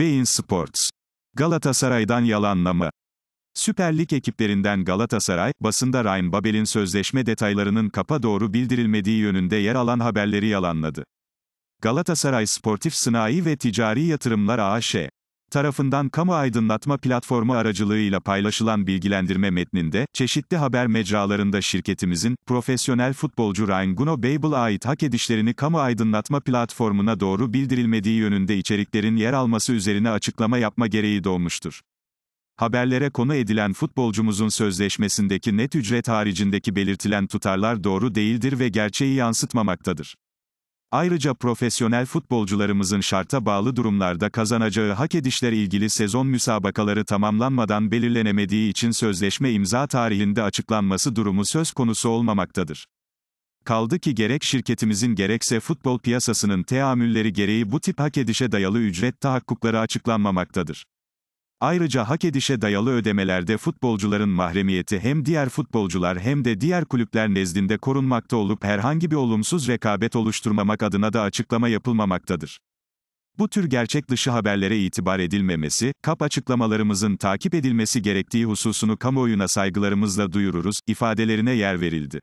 Bein Sports. Galatasaray'dan yalanlama. Süper Lig ekiplerinden Galatasaray, basında Ryan Babel'in sözleşme detaylarının kapa doğru bildirilmediği yönünde yer alan haberleri yalanladı. Galatasaray Sportif Sınai ve Ticari Yatırımlar AŞ tarafından kamu aydınlatma platformu aracılığıyla paylaşılan bilgilendirme metninde, çeşitli haber mecralarında şirketimizin, profesyonel futbolcu Ryan Guno Babel'a ait hak edişlerini kamu aydınlatma platformuna doğru bildirilmediği yönünde içeriklerin yer alması üzerine açıklama yapma gereği doğmuştur. Haberlere konu edilen futbolcumuzun sözleşmesindeki net ücret haricindeki belirtilen tutarlar doğru değildir ve gerçeği yansıtmamaktadır. Ayrıca profesyonel futbolcularımızın şarta bağlı durumlarda kazanacağı hak edişler ilgili sezon müsabakaları tamamlanmadan belirlenemediği için sözleşme imza tarihinde açıklanması durumu söz konusu olmamaktadır. Kaldı ki gerek şirketimizin gerekse futbol piyasasının teamülleri gereği bu tip hak edişe dayalı ücret tahakkukları açıklanmamaktadır. Ayrıca hak edişe dayalı ödemelerde futbolcuların mahremiyeti hem diğer futbolcular hem de diğer kulüpler nezdinde korunmakta olup herhangi bir olumsuz rekabet oluşturmamak adına da açıklama yapılmamaktadır. Bu tür gerçek dışı haberlere itibar edilmemesi, kap açıklamalarımızın takip edilmesi gerektiği hususunu kamuoyuna saygılarımızla duyururuz, ifadelerine yer verildi.